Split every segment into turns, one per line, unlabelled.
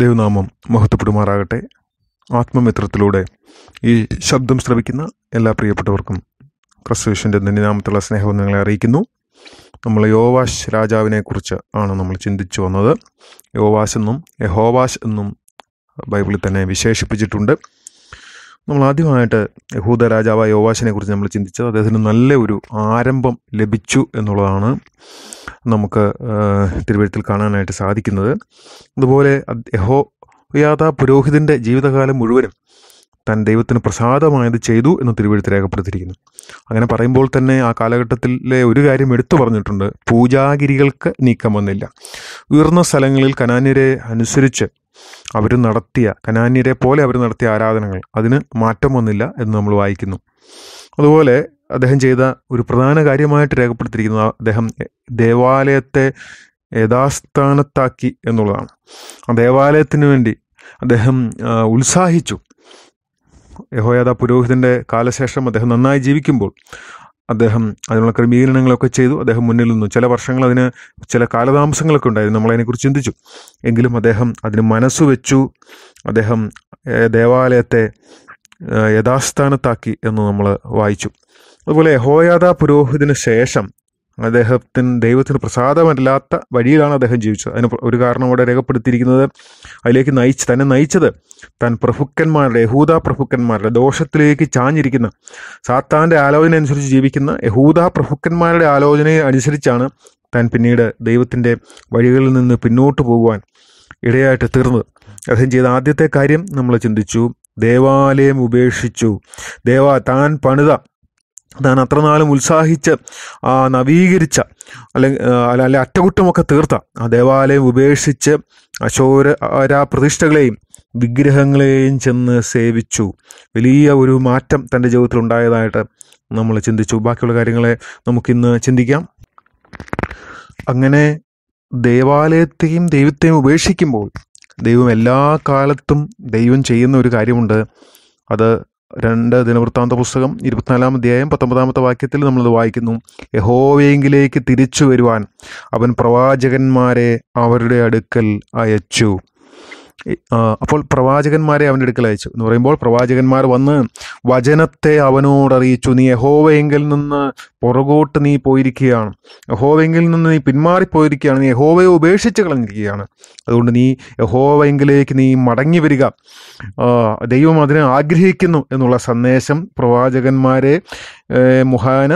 ദൈവനാമം മഹത്വപ്പെടുമാറാകട്ടെ ആത്മമിത്രത്തിലൂടെ ഈ ശബ്ദം ശ്രവിക്കുന്ന എല്ലാ പ്രിയപ്പെട്ടവർക്കും ക്രിസ്തുവിഷൻ്റെ നിന്നാമത്തുള്ള സ്നേഹവും നിങ്ങളെ അറിയിക്കുന്നു നമ്മൾ യോവാശ് രാജാവിനെക്കുറിച്ച് ആണ് നമ്മൾ ചിന്തിച്ചു വന്നത് യോവാശ് എന്നും യഹോവാശ് എന്നും ബൈബിളിൽ തന്നെ വിശേഷിപ്പിച്ചിട്ടുണ്ട് നമ്മൾ ആദ്യമായിട്ട് യഹൂദ രാജാവ് യോവാശിനെ കുറിച്ച് നമ്മൾ ചിന്തിച്ചത് അദ്ദേഹത്തിന് നല്ല ഒരു ആരംഭം ലഭിച്ചു എന്നുള്ളതാണ് നമുക്ക് തിരുവഴുത്തിൽ കാണാനായിട്ട് സാധിക്കുന്നത് അതുപോലെ യഹോ യാഥ പുരോഹിതൻ്റെ ജീവിതകാലം മുഴുവനും താൻ ദൈവത്തിന് പ്രസാദമായത് ചെയ്തു എന്ന് തിരുവഴുത്ത് രേഖപ്പെടുത്തിയിരിക്കുന്നു അങ്ങനെ പറയുമ്പോൾ തന്നെ ആ കാലഘട്ടത്തിലെ ഒരു കാര്യം എടുത്തു പറഞ്ഞിട്ടുണ്ട് പൂജാഗിരികൾക്ക് നീക്കം വന്നില്ല ഉയർന്ന സ്ഥലങ്ങളിൽ കനാന്യരെ അനുസരിച്ച് അവർ നടത്തിയ കനാന്യരെ പോലെ അവർ നടത്തിയ ആരാധനകൾ അതിന് മാറ്റം വന്നില്ല എന്ന് നമ്മൾ വായിക്കുന്നു അതുപോലെ അദ്ദേഹം ചെയ്ത ഒരു പ്രധാന കാര്യമായിട്ട് രേഖപ്പെടുത്തിയിരിക്കുന്നത് അദ്ദേഹം ദേവാലയത്തെ യഥാസ്ഥാനത്താക്കി എന്നുള്ളതാണ് ആ ദേവാലയത്തിന് വേണ്ടി അദ്ദേഹം ഉത്സാഹിച്ചു യഹോയാദ പുരോഹിതൻ്റെ കാലശേഷം അദ്ദേഹം നന്നായി ജീവിക്കുമ്പോൾ അദ്ദേഹം അതിനുള്ള ക്രമീകരണങ്ങളൊക്കെ ചെയ്തു അദ്ദേഹം മുന്നിൽ നിന്നു ചില വർഷങ്ങൾ അതിന് ചില കാലതാമസങ്ങളൊക്കെ ഉണ്ടായിരുന്നു നമ്മളതിനെക്കുറിച്ച് ചിന്തിച്ചു എങ്കിലും അദ്ദേഹം അതിന് മനസ്സ് വെച്ചു അദ്ദേഹം ദേവാലയത്തെ യഥാസ്ഥാനത്താക്കി എന്ന് നമ്മൾ വായിച്ചു അതുപോലെ ഹോയാദ പുരോഹിതിന് ശേഷം അദ്ദേഹത്തിന് ദൈവത്തിന് പ്രസാദമല്ലാത്ത വഴിയിലാണ് അദ്ദേഹം ജീവിച്ചത് അതിന് ഒരു കാരണം അവിടെ രേഖപ്പെടുത്തിയിരിക്കുന്നത് അതിലേക്ക് നയിച്ച് തന്നെ നയിച്ചത് തൻ പ്രഭുക്കന്മാരുടെ യഹൂദ പ്രഭുക്കന്മാരുടെ ദോഷത്തിലേക്ക് ചാഞ്ഞിരിക്കുന്ന സാത്താൻ്റെ ആലോചന അനുസരിച്ച് ജീവിക്കുന്ന യഹൂദ പ്രഭുക്കന്മാരുടെ ആലോചനയെ അനുസരിച്ചാണ് താൻ പിന്നീട് ദൈവത്തിൻ്റെ വഴികളിൽ നിന്ന് പിന്നോട്ട് പോകുവാൻ ഇടയായിട്ട് തീർന്നത് അദ്ദേഹം ചെയ്ത ആദ്യത്തെ കാര്യം നമ്മൾ ചിന്തിച്ചു ദേവാലയം ഉപേക്ഷിച്ചു ദേവ താൻ പണിത ഞാൻ അത്ര നാളും ഉത്സാഹിച്ച് നവീകരിച്ച അല്ലെങ്കിൽ അല്ല അറ്റകുറ്റമൊക്കെ തീർത്ത ആ ദേവാലയം ഉപേക്ഷിച്ച് അശോര പ്രതിഷ്ഠകളെയും വിഗ്രഹങ്ങളെയും ചെന്ന് സേവിച്ചു വലിയ ഒരു മാറ്റം തൻ്റെ ജീവിതത്തിൽ ഉണ്ടായതായിട്ട് നമ്മൾ ചിന്തിച്ചു ബാക്കിയുള്ള കാര്യങ്ങളെ നമുക്കിന്ന് ചിന്തിക്കാം അങ്ങനെ ദേവാലയത്തെയും ദൈവത്തെയും ഉപേക്ഷിക്കുമ്പോൾ ദൈവം എല്ലാ കാലത്തും ദൈവം ചെയ്യുന്ന ഒരു കാര്യമുണ്ട് അത് രണ്ട് ദിനവൃത്താന്ത പുസ്തകം ഇരുപത്തിനാലാം അധ്യായം പത്തൊമ്പതാമത്തെ വാക്യത്തിൽ നമ്മളത് വായിക്കുന്നു യഹോവയെങ്കിലേക്ക് തിരിച്ചു വരുവാൻ അവൻ പ്രവാചകന്മാരെ അവരുടെ അടുക്കൽ അയച്ചു അപ്പോൾ പ്രവാചകന്മാരെ അവൻ്റെ അടുക്കൽ അയച്ചു എന്ന് പറയുമ്പോൾ പ്രവാചകന്മാർ വന്ന് വചനത്തെ അറിയിച്ചു നീ യഹോവയെങ്കിൽ നിന്ന് പുറകോട്ട് നീ പോയിരിക്കുകയാണ് യഹോവയെങ്കിൽ നിന്ന് നീ പിന്മാറിപ്പോയിരിക്കുകയാണ് നീ യഹോവയെ ഉപേക്ഷിച്ച് കളഞ്ഞിരിക്കുകയാണ് അതുകൊണ്ട് നീ യഹോവയെങ്കിലേക്ക് നീ മടങ്ങി വരിക ദൈവം അതിനെ ആഗ്രഹിക്കുന്നു എന്നുള്ള സന്ദേശം പ്രവാചകന്മാരെ മുഖാന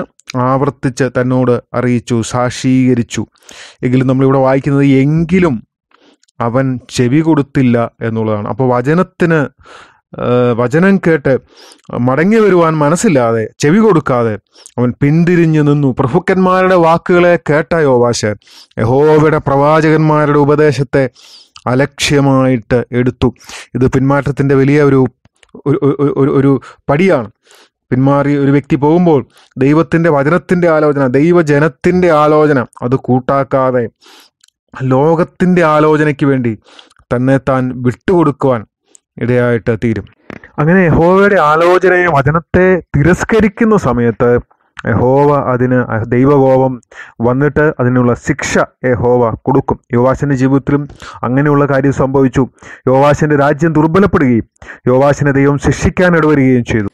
ആവർത്തിച്ച് തന്നോട് അറിയിച്ചു സാക്ഷീകരിച്ചു എങ്കിലും നമ്മളിവിടെ വായിക്കുന്നത് എങ്കിലും അവൻ ചെവി കൊടുത്തില്ല എന്നുള്ളതാണ് അപ്പോൾ വചനത്തിന് വചനം കേട്ട് മടങ്ങി വരുവാൻ മനസ്സില്ലാതെ ചെവി കൊടുക്കാതെ അവൻ പിന്തിരിഞ്ഞു നിന്നു പ്രഭുക്കന്മാരുടെ വാക്കുകളെ കേട്ട യോവാശ യഹോവയുടെ പ്രവാചകന്മാരുടെ ഉപദേശത്തെ അലക്ഷ്യമായിട്ട് എടുത്തു ഇത് പിന്മാറ്റത്തിൻ്റെ വലിയ ഒരു ഒരു പടിയാണ് പിന്മാറി ഒരു വ്യക്തി പോകുമ്പോൾ ദൈവത്തിൻ്റെ വചനത്തിൻ്റെ ആലോചന ദൈവജനത്തിൻ്റെ ആലോചന അത് കൂട്ടാക്കാതെ ലോകത്തിൻ്റെ ആലോചനയ്ക്ക് വേണ്ടി തന്നെ താൻ വിട്ടുകൊടുക്കുവാൻ ഇടയായിട്ട് തീരും അങ്ങനെ യഹോവയുടെ ആലോചനയെ വചനത്തെ തിരസ്കരിക്കുന്ന സമയത്ത് യഹോവ അതിന് ദൈവകോപം വന്നിട്ട് അതിനുള്ള ശിക്ഷ യഹോവ കൊടുക്കും യുവാശൻ്റെ ജീവിതത്തിലും അങ്ങനെയുള്ള കാര്യം സംഭവിച്ചു യുവാശൻ്റെ രാജ്യം ദുർബലപ്പെടുകയും യോവാശനെ ദൈവം ശിക്ഷിക്കാൻ ഇടവരികയും ചെയ്തു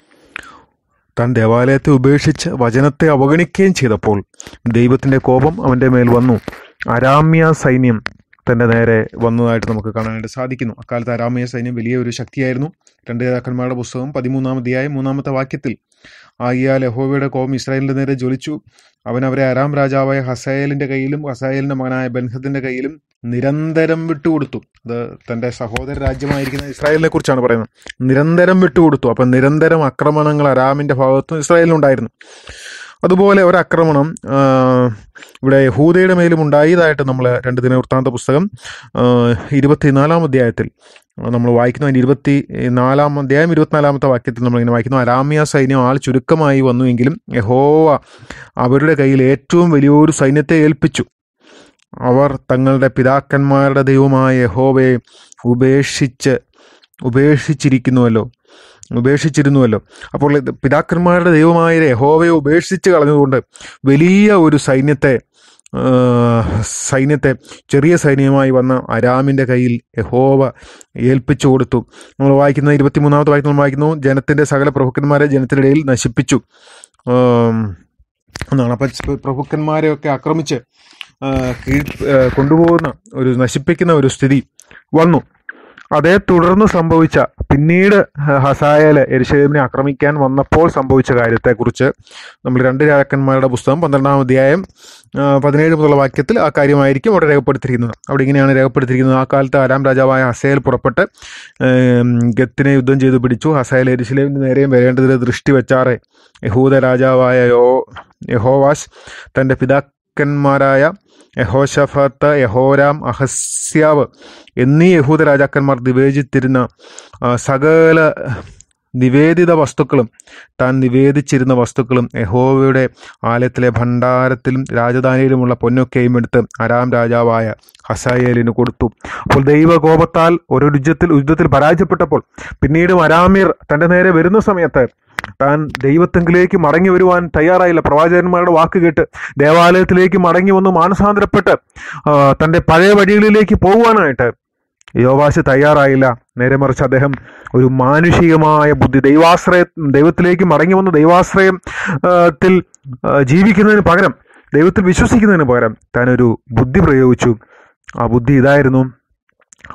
താൻ ദേവാലയത്തെ ഉപേക്ഷിച്ച് വചനത്തെ അവഗണിക്കുകയും ചെയ്തപ്പോൾ ദൈവത്തിൻ്റെ കോപം അവൻ്റെ മേൽ വന്നു അരാമ്യ സൈന്യം തൻ്റെ നേരെ വന്നതായിട്ട് നമുക്ക് കാണാനായിട്ട് സാധിക്കുന്നു അക്കാലത്ത് അരാമ്യ സൈന്യം വലിയ ഒരു ശക്തിയായിരുന്നു രണ്ട് രാജാക്കന്മാരുടെ പുസ്തകം പതിമൂന്നാം അധ്യായം മൂന്നാമത്തെ വാക്യത്തിൽ ആകിയാൽ യഹോവയുടെ കോപം ഇസ്രായേലിൻ്റെ നേരെ ജ്വലിച്ചു അവൻ അവരെ അരാം രാജാവായ ഹസായേലിന്റെ കയ്യിലും ഹസായേലിന്റെ മകനായ ബൻഹത്തിൻ്റെ കയ്യിലും നിരന്തരം വിട്ടുകൊടുത്തു അത് തൻ്റെ സഹോദര രാജ്യമായിരിക്കുന്ന ഇസ്രായേലിനെ കുറിച്ചാണ് പറയുന്നത് നിരന്തരം വിട്ടുകൊടുത്തു അപ്പം നിരന്തരം ആക്രമണങ്ങൾ അരാമിൻ്റെ ഭാഗത്തും ഇസ്രായേലിനുണ്ടായിരുന്നു അതുപോലെ ഒരു ആക്രമണം ഇവിടെ ഹൂദയുടെ മേലും ഉണ്ടായതായിട്ട് നമ്മൾ രണ്ട് ദിന വൃത്താന്ത പുസ്തകം ഇരുപത്തിനാലാം അധ്യായത്തിൽ നമ്മൾ അതിൻ്റെ ഇരുപത്തി നാലാം അധ്യായം ഇരുപത്തിനാലാമത്തെ വാക്യത്തിൽ നമ്മളിങ്ങനെ വായിക്കുന്നു അരാമിയ സൈന്യം ആൾ ചുരുക്കമായി വന്നുവെങ്കിലും യഹോവ അവരുടെ കയ്യിൽ ഏറ്റവും വലിയൊരു സൈന്യത്തെ ഏൽപ്പിച്ചു അവർ തങ്ങളുടെ പിതാക്കന്മാരുടെ ദൈവമായ യഹോവയെ ഉപേക്ഷിച്ച് ഉപേക്ഷിച്ചിരിക്കുന്നുവല്ലോ ഉപേക്ഷിച്ചിരുന്നുവല്ലോ അപ്പോൾ പിതാക്കന്മാരുടെ ദൈവമായ യഹോവയെ ഉപേക്ഷിച്ച് കളഞ്ഞതുകൊണ്ട് വലിയ ഒരു സൈന്യത്തെ സൈന്യത്തെ ചെറിയ സൈന്യമായി വന്ന അരാമിൻ്റെ കയ്യിൽ യഹോവ ഏൽപ്പിച്ചു കൊടുത്തു നമ്മൾ വായിക്കുന്ന ഇരുപത്തിമൂന്നാമത്തെ വായിക്കുന്ന നമ്മൾ വായിക്കുന്നു ജനത്തിൻ്റെ സകല പ്രഭുക്കന്മാരെ ജനത്തിനിടയിൽ നശിപ്പിച്ചു എന്നാണ് അപ്പം ഒക്കെ ആക്രമിച്ച് കൊണ്ടുപോകുന്ന ഒരു നശിപ്പിക്കുന്ന ഒരു സ്ഥിതി വന്നു അതേ തുടർന്ന് സംഭവിച്ച പിന്നീട് ഹസായൽ എരിശേബിനെ ആക്രമിക്കാൻ വന്നപ്പോൾ സംഭവിച്ച കാര്യത്തെക്കുറിച്ച് നമ്മൾ രണ്ട് രാജാക്കന്മാരുടെ പുസ്തകം പന്ത്രണ്ടാം അധ്യായം പതിനേഴ് മുതലുള്ള വാക്യത്തിൽ ആ കാര്യമായിരിക്കും അവിടെ രേഖപ്പെടുത്തിയിരിക്കുന്നത് അവിടെ ഇങ്ങനെയാണ് രേഖപ്പെടുത്തിയിരിക്കുന്നത് ആ കാലത്ത് ആരാം രാജാവായ ഹസയൽ പുറപ്പെട്ട് ഗത്തിനെ യുദ്ധം ചെയ്തു പിടിച്ചു ഹസായൽ എരിശിലേമിൻ്റെ നേരെയും വരേണ്ടതിൽ ദൃഷ്ടി വെച്ചാറേ യഹൂദ രാജാവായ യോ യഹോവാസ് തൻ്റെ പിതാ രാജാക്കന്മാരായ യഹോഷഫത്ത് യഹോരാം അഹസ്യാവ് എന്നീ യഹൂദ രാജാക്കന്മാർ നിവേദിച്ചിരുന്ന സകല നിവേദിത വസ്തുക്കളും താൻ നിവേദിച്ചിരുന്ന വസ്തുക്കളും യഹോവയുടെ ആലയത്തിലെ ഭണ്ഡാരത്തിലും രാജധാനിയിലുമുള്ള പൊന്നൊക്കെയും എടുത്ത് അരാം രാജാവായ ഹസായേലിന് കൊടുത്തു അപ്പോൾ ദൈവകോപത്താൽ ഒരു യുദ്ധത്തിൽ യുദ്ധത്തിൽ പരാജയപ്പെട്ടപ്പോൾ പിന്നീട് അരാമിർ തൻ്റെ നേരെ വരുന്ന സമയത്ത് താൻ ദൈവത്തെങ്കിലേക്ക് മടങ്ങി വരുവാൻ തയ്യാറായില്ല പ്രവാചകന്മാരുടെ വാക്ക് കേട്ട് ദേവാലയത്തിലേക്ക് മടങ്ങി വന്ന് മാനസാന്തരപ്പെട്ട് തൻ്റെ പഴയ വഴികളിലേക്ക് പോകുവാനായിട്ട് യോവാശ തയ്യാറായില്ല നേരെ മറിച്ച് അദ്ദേഹം ഒരു മാനുഷികമായ ബുദ്ധി ദൈവാശ്രയ ദൈവത്തിലേക്ക് മടങ്ങി വന്ന ദൈവാശ്രയം ത്തിൽ ജീവിക്കുന്നതിന് പകരം ദൈവത്തിൽ വിശ്വസിക്കുന്നതിന് പകരം താനൊരു ബുദ്ധി പ്രയോഗിച്ചു ആ ബുദ്ധി ഇതായിരുന്നു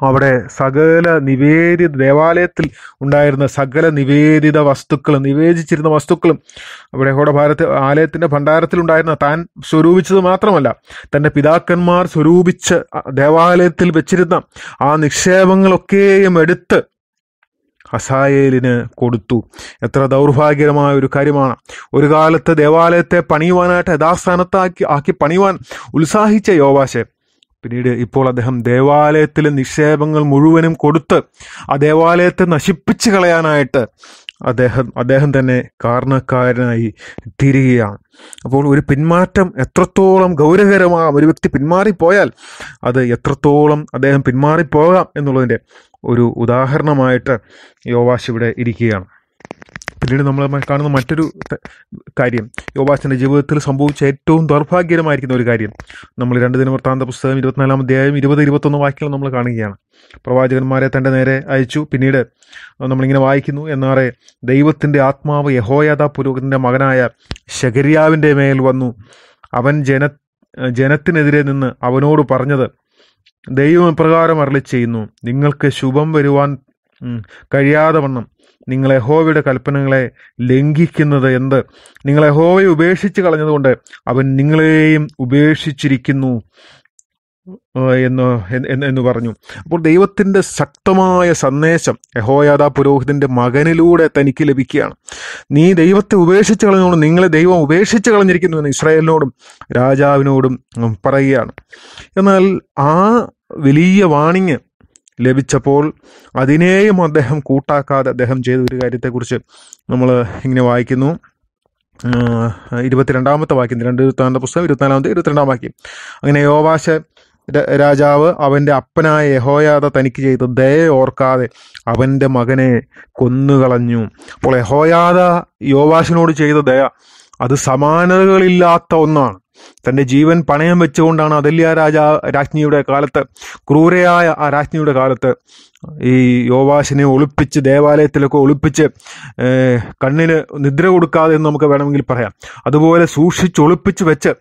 അവിടെ സകല നിവേദിത ദേവാലയത്തിൽ ഉണ്ടായിരുന്ന സകല നിവേദിത വസ്തുക്കളും നിവേദിച്ചിരുന്ന വസ്തുക്കളും അവിടെ ഹോടഭാരത ആലയത്തിൻ്റെ ഭണ്ഡാരത്തിലുണ്ടായിരുന്ന താൻ സ്വരൂപിച്ചത് മാത്രമല്ല തൻ്റെ പിതാക്കന്മാർ സ്വരൂപിച്ച് ദേവാലയത്തിൽ വെച്ചിരുന്ന ആ നിക്ഷേപങ്ങളൊക്കെയും എടുത്ത് ഹസായേലിന് കൊടുത്തു എത്ര ദൗർഭാഗ്യകരമായ ഒരു കാര്യമാണ് ഒരു കാലത്ത് ദേവാലയത്തെ പണിയുവാനായിട്ട് യഥാസ്ഥാനത്താക്കി ആക്കി പണിയുവാൻ ഉത്സാഹിച്ച യോവാശേ പിന്നീട് ഇപ്പോൾ അദ്ദേഹം ദേവാലയത്തിലെ നിക്ഷേപങ്ങൾ മുഴുവനും കൊടുത്ത് ആ ദേവാലയത്തെ നശിപ്പിച്ചു കളയാനായിട്ട് അദ്ദേഹം അദ്ദേഹം തന്നെ കാരണക്കാരനായി തീരുകയാണ് അപ്പോൾ ഒരു പിന്മാറ്റം എത്രത്തോളം ഗൗരവകരമാകാം ഒരു വ്യക്തി പിന്മാറിപ്പോയാൽ അത് എത്രത്തോളം അദ്ദേഹം പിന്മാറിപ്പോകാം എന്നുള്ളതിൻ്റെ ഒരു ഉദാഹരണമായിട്ട് യോവാശ് ഇവിടെ ഇരിക്കുകയാണ് പിന്നീട് നമ്മൾ കാണുന്ന മറ്റൊരു കാര്യം യോബാച്ചൻ്റെ ജീവിതത്തിൽ സംഭവിച്ച ഏറ്റവും ദൗർഭാഗ്യകരമായിരിക്കുന്ന ഒരു കാര്യം നമ്മൾ രണ്ട് ദിന വൃത്താന്ത പുസ്തകം ഇരുപത്തിനാലാം അധ്യായം ഇരുപത് ഇരുപത്തൊന്ന് വാക്യങ്ങൾ നമ്മൾ കാണുകയാണ് പ്രവാചകന്മാരെ തൻ്റെ നേരെ അയച്ചു പിന്നീട് നമ്മളിങ്ങനെ വായിക്കുന്നു എന്നാറെ ദൈവത്തിൻ്റെ ആത്മാവ് യഹോയാദ പുരോഹിതൻ്റെ മകനായ ശകരിയാവിൻ്റെ മേൽ വന്നു അവൻ ജന ജനത്തിനെതിരെ നിന്ന് അവനോട് പറഞ്ഞത് ദൈവം ഇപ്രകാരം അരളി ചെയ്യുന്നു നിങ്ങൾക്ക് ശുഭം വരുവാൻ കഴിയാതെ വണ്ണം നിങ്ങളെ യഹോവയുടെ കൽപ്പനകളെ ലംഘിക്കുന്നത് എന്ത് നിങ്ങളെ യഹോവയെ ഉപേക്ഷിച്ച് കളഞ്ഞതുകൊണ്ട് അവൻ നിങ്ങളെയും ഉപേക്ഷിച്ചിരിക്കുന്നു എന്ന് എന്ന് പറഞ്ഞു അപ്പോൾ ദൈവത്തിൻ്റെ ശക്തമായ സന്ദേശം യഹോയാദ പുരോഹിതൻ്റെ മകനിലൂടെ തനിക്ക് ലഭിക്കുകയാണ് നീ ദൈവത്തെ ഉപേക്ഷിച്ച് കളഞ്ഞോളും നിങ്ങളെ ദൈവം ഉപേക്ഷിച്ച് കളഞ്ഞിരിക്കുന്നു എന്ന് ഇസ്രായേലിനോടും രാജാവിനോടും പറയുകയാണ് എന്നാൽ ആ വലിയ വാണിങ് ലഭിച്ചപ്പോൾ അതിനെയും അദ്ദേഹം കൂട്ടാക്കാതെ അദ്ദേഹം ചെയ്ത ഒരു കാര്യത്തെക്കുറിച്ച് നമ്മൾ ഇങ്ങനെ വായിക്കുന്നു ഇരുപത്തിരണ്ടാമത്തെ വാക്യം രണ്ട് ഇരുപത്തിനാലാമത്തെ പുസ്തകം ഇരുപത്തിനാലാമത്തെ ഇരുപത്തിരണ്ടാം വാക്യം അങ്ങനെ യോവാശ രാജാവ് അവൻ്റെ അപ്പനായ യഹോയാദ തനിക്ക് ചെയ്ത ദയ ഓർക്കാതെ അവൻ്റെ മകനെ കൊന്നുകളഞ്ഞു അപ്പോൾ യഹോയാദ യോവാശിനോട് ചെയ്ത ദയ അത് സമാനതകളില്ലാത്ത ഒന്നാണ് തൻ്റെ ജീവൻ പണയം വെച്ചുകൊണ്ടാണ് അതല്യ രാജ രാജ്ഞിയുടെ കാലത്ത് ക്രൂരയായ ആ രാജ്ഞിയുടെ കാലത്ത് ഈ യോവാശിനെ ഒളിപ്പിച്ച് ദേവാലയത്തിലൊക്കെ ഒളിപ്പിച്ച് കണ്ണിന് നിദ്ര കൊടുക്കാതെ എന്ന് നമുക്ക് വേണമെങ്കിൽ പറയാം അതുപോലെ ഒളിപ്പിച്ച് വെച്ച്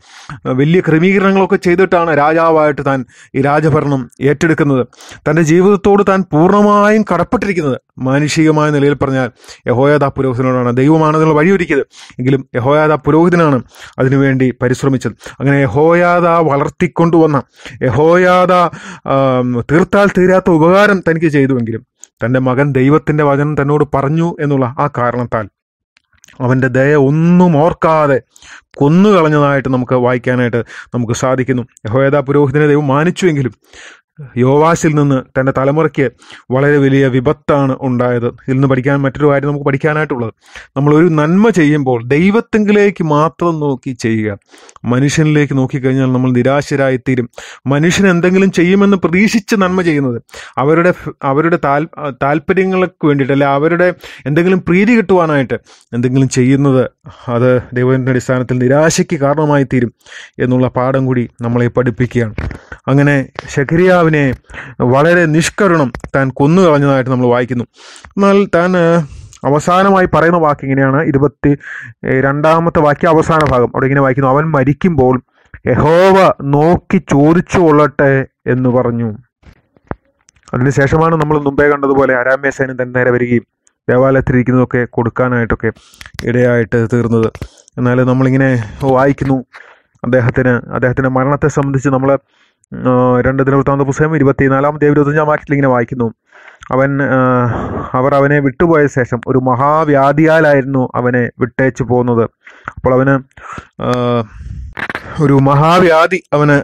വലിയ ക്രമീകരണങ്ങളൊക്കെ ചെയ്തിട്ടാണ് രാജാവായിട്ട് താൻ ഈ രാജഭരണം ഏറ്റെടുക്കുന്നത് തൻ്റെ ജീവിതത്തോട് താൻ പൂർണ്ണമായും കടപ്പെട്ടിരിക്കുന്നത് മാനുഷികമായ നിലയിൽ പറഞ്ഞാൽ യഹോയാദ പുരോഹിതനോടാണ് ദൈവമാണെന്നുള്ള വഴിയൊരുക്കിയത് എങ്കിലും യഹോയാദ പുരോഹിതനാണ് അതിനുവേണ്ടി പരിശ്രമിച്ചത് അങ്ങനെ യഹോയാദ വളർത്തിക്കൊണ്ടുവന്ന യഹോയാദ തീർത്താൽ തീരാത്ത ഉപകാരം തനിക്ക് ചെയ്തുവെങ്കിലും തൻ്റെ മകൻ ദൈവത്തിൻ്റെ വചനം തന്നോട് പറഞ്ഞു എന്നുള്ള ആ കാരണത്താൽ അവൻ്റെ ദയ ഒന്നും ഓർക്കാതെ കൊന്നുകളഞ്ഞതായിട്ട് നമുക്ക് വായിക്കാനായിട്ട് നമുക്ക് സാധിക്കുന്നു യഹോയദ പുരോഹിതനെ ദൈവം മാനിച്ചുവെങ്കിലും യോവാശിൽ നിന്ന് തൻ്റെ തലമുറയ്ക്ക് വളരെ വലിയ വിപത്താണ് ഉണ്ടായത് ഇതിൽ നിന്ന് പഠിക്കാൻ മറ്റൊരു കാര്യം നമുക്ക് പഠിക്കാനായിട്ടുള്ളത് നമ്മൾ ഒരു നന്മ ചെയ്യുമ്പോൾ ദൈവത്തെങ്കിലേക്ക് മാത്രം നോക്കി ചെയ്യുക മനുഷ്യനിലേക്ക് നോക്കിക്കഴിഞ്ഞാൽ നമ്മൾ നിരാശരായിത്തീരും മനുഷ്യൻ എന്തെങ്കിലും ചെയ്യുമെന്ന് പ്രതീക്ഷിച്ച് നന്മ ചെയ്യുന്നത് അവരുടെ അവരുടെ താൽ താല്പര്യങ്ങൾക്ക് വേണ്ടിയിട്ട് അല്ലെ അവരുടെ എന്തെങ്കിലും പ്രീതി കിട്ടുവാനായിട്ട് എന്തെങ്കിലും ചെയ്യുന്നത് അത് ദൈവത്തിൻ്റെ അടിസ്ഥാനത്തിൽ നിരാശയ്ക്ക് കാരണമായിത്തീരും എന്നുള്ള പാഠം കൂടി നമ്മളെ പഠിപ്പിക്കുകയാണ് അങ്ങനെ ഷഖരിയാവിനെ വളരെ നിഷ്കരുണം താൻ കൊന്നു കളഞ്ഞതായിട്ട് നമ്മൾ വായിക്കുന്നു എന്നാൽ താൻ അവസാനമായി പറയുന്ന വാക്ക് ഇങ്ങനെയാണ് ഇരുപത്തി രണ്ടാമത്തെ വാക്യ അവസാന ഭാഗം അവിടെ ഇങ്ങനെ വായിക്കുന്നു അവൻ മരിക്കുമ്പോൾ യഹോവ നോക്കി ചോദിച്ചു കൊള്ളട്ടെ എന്ന് പറഞ്ഞു അതിനുശേഷമാണ് നമ്മൾ മുമ്പേ കണ്ടതുപോലെ ആരാമ്യ സേനൻ തന്നെ നേരെ വരികയും ദേവാലയത്തിലിരിക്കുന്നതൊക്കെ കൊടുക്കാനായിട്ടൊക്കെ ഇടയായിട്ട് തീർന്നത് എന്നാൽ നമ്മളിങ്ങനെ വായിക്കുന്നു അദ്ദേഹത്തിന് അദ്ദേഹത്തിൻ്റെ മരണത്തെ സംബന്ധിച്ച് നമ്മൾ രണ്ട് ദിനവൃത്താന്ത പുസ്തകം ഇരുപത്തിനാലാമത്തെ ഇരുപത്തഞ്ചാം വാക്യത്തിൽ ഇങ്ങനെ വായിക്കുന്നു അവൻ അവർ അവനെ വിട്ടുപോയ ശേഷം ഒരു മഹാവ്യാധിയാലായിരുന്നു അവനെ വിട്ടേച്ചു പോകുന്നത് അപ്പോൾ അവന് ഒരു മഹാവ്യാധി അവന്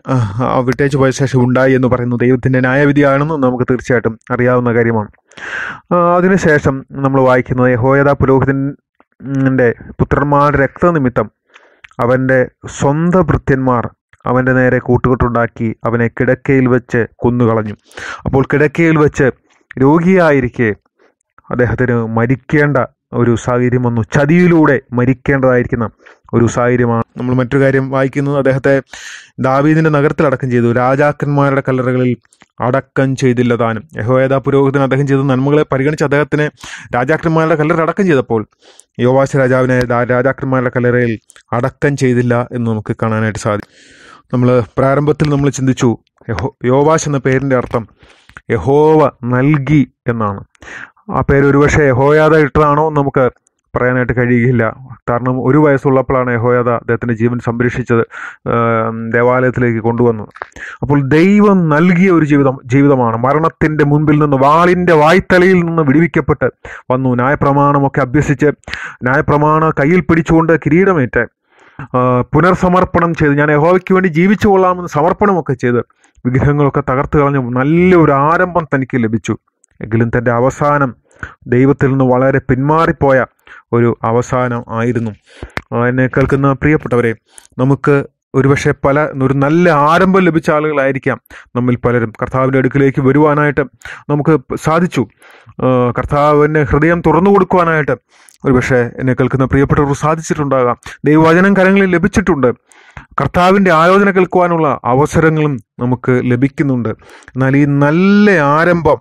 വിട്ടേച്ചു പോയ ശേഷം ഉണ്ടായി എന്ന് പറയുന്നു ദൈവത്തിൻ്റെ ന്യായവിധിയാണെന്ന് നമുക്ക് തീർച്ചയായിട്ടും അറിയാവുന്ന കാര്യമാണ് അതിനുശേഷം നമ്മൾ വായിക്കുന്നത് യഹോയദ പുരോഹിതൻ്റെ പുത്രന്മാരുടെ രക്തനിമിത്തം അവൻ്റെ സ്വന്തം ഭൃത്യന്മാർ അവൻ്റെ നേരെ കൂട്ടുകെട്ടുണ്ടാക്കി അവനെ കിടക്കയിൽ വെച്ച് കൊന്നുകളഞ്ഞു അപ്പോൾ കിടക്കയിൽ വെച്ച് രോഗിയായിരിക്കെ അദ്ദേഹത്തിന് മരിക്കേണ്ട ഒരു സാഹചര്യം വന്നു ചതിയിലൂടെ മരിക്കേണ്ടതായിരിക്കുന്ന ഒരു സാഹചര്യമാണ് നമ്മൾ മറ്റൊരു കാര്യം വായിക്കുന്നത് അദ്ദേഹത്തെ ദാവീദിൻ്റെ നഗരത്തിലടക്കം ചെയ്തു രാജാക്കന്മാരുടെ കല്ലറകളിൽ അടക്കം ചെയ്തില്ല താനും യഹോവേദ പുരോഹിതൻ അദ്ദേഹം ചെയ്ത നന്മകളെ പരിഗണിച്ച് അദ്ദേഹത്തിന് രാജാക്കന്മാരുടെ കല്ലറ അടക്കം ചെയ്തപ്പോൾ യോവാശ രാജാവിനെ രാജാക്കന്മാരുടെ കല്ലറയിൽ അടക്കം ചെയ്തില്ല എന്ന് നമുക്ക് കാണാനായിട്ട് സാധിക്കും നമ്മൾ പ്രാരംഭത്തിൽ നമ്മൾ ചിന്തിച്ചു യഹോ യോവാശ് എന്ന പേരിൻ്റെ അർത്ഥം യഹോവ നൽകി എന്നാണ് ആ പേര് ഒരുപക്ഷെ യഹോയാദ ഇട്ടതാണോ എന്ന് നമുക്ക് പറയാനായിട്ട് കഴിയുകയില്ല കാരണം ഒരു വയസ്സുള്ളപ്പോഴാണ് യഹോയാദ അദ്ദേഹത്തിൻ്റെ ജീവൻ സംരക്ഷിച്ചത് ദേവാലയത്തിലേക്ക് കൊണ്ടുവന്നത് അപ്പോൾ ദൈവം നൽകിയ ഒരു ജീവിതം ജീവിതമാണ് മരണത്തിൻ്റെ മുൻപിൽ നിന്ന് വാളിൻ്റെ വായ്ത്തലയിൽ നിന്ന് വിടിവിക്കപ്പെട്ട് വന്നു ന്യായപ്രമാണമൊക്കെ അഭ്യസിച്ച് ന്യായപ്രമാണ കയ്യിൽ പിടിച്ചുകൊണ്ട് കിരീടമേറ്റ് പുനർസമർപ്പണം ചെയ്ത് ഞാൻ യഹോവയ്ക്ക് വേണ്ടി ജീവിച്ചു കൊള്ളാമെന്ന് സമർപ്പണമൊക്കെ ചെയ്ത് വിഗ്രഹങ്ങളൊക്കെ തകർത്ത് കളഞ്ഞു നല്ലൊരു ആരംഭം തനിക്ക് ലഭിച്ചു എങ്കിലും തൻ്റെ അവസാനം ദൈവത്തിൽ നിന്ന് വളരെ പിന്മാറിപ്പോയ ഒരു അവസാനം ആയിരുന്നു എന്നെ കേൾക്കുന്ന പ്രിയപ്പെട്ടവരെ നമുക്ക് ഒരുപക്ഷെ പല ഒരു നല്ല ആരംഭം ലഭിച്ച ആളുകളായിരിക്കാം നമ്മിൽ പലരും കർത്താവിൻ്റെ അടുക്കിലേക്ക് വരുവാനായിട്ട് നമുക്ക് സാധിച്ചു കർത്താവിന് ഹൃദയം തുറന്നു കൊടുക്കുവാനായിട്ട് ഒരുപക്ഷെ എന്നെ കേൾക്കുന്ന പ്രിയപ്പെട്ടവർ സാധിച്ചിട്ടുണ്ടാകാം ദൈവവചനം കരങ്ങളിൽ ലഭിച്ചിട്ടുണ്ട് കർത്താവിൻ്റെ ആലോചന കേൾക്കുവാനുള്ള അവസരങ്ങളും നമുക്ക് ലഭിക്കുന്നുണ്ട് എന്നാൽ ഈ നല്ല ആരംഭം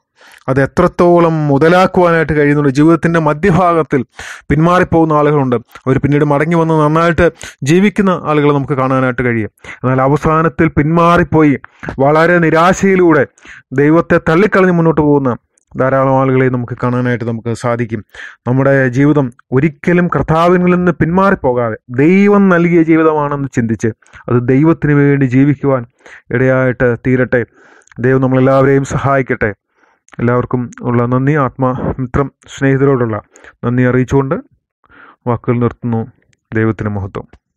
അത് എത്രത്തോളം മുതലാക്കുവാനായിട്ട് കഴിയുന്നുണ്ട് ജീവിതത്തിൻ്റെ മധ്യഭാഗത്തിൽ പിന്മാറിപ്പോകുന്ന ആളുകളുണ്ട് അവർ പിന്നീട് മടങ്ങി വന്ന് നന്നായിട്ട് ജീവിക്കുന്ന ആളുകളെ നമുക്ക് കാണാനായിട്ട് കഴിയും എന്നാൽ അവസാനത്തിൽ പിന്മാറിപ്പോയി വളരെ നിരാശയിലൂടെ ദൈവത്തെ തള്ളിക്കളഞ്ഞ് മുന്നോട്ട് പോകുന്ന ധാരാളം ആളുകളെ നമുക്ക് കാണാനായിട്ട് നമുക്ക് സാധിക്കും നമ്മുടെ ജീവിതം ഒരിക്കലും കർത്താവിനിൽ നിന്ന് പിന്മാറിപ്പോകാതെ ദൈവം നൽകിയ ജീവിതമാണെന്ന് ചിന്തിച്ച് അത് ദൈവത്തിന് വേണ്ടി ജീവിക്കുവാൻ ഇടയായിട്ട് തീരട്ടെ ദൈവം നമ്മളെല്ലാവരെയും സഹായിക്കട്ടെ എല്ലാവർക്കും ഉള്ള നന്ദി ആത്മമിത്രം സ്നേഹിതരോടുള്ള നന്ദി അറിയിച്ചുകൊണ്ട് വാക്കുകൾ നിർത്തുന്നു ദൈവത്തിന് മഹത്വം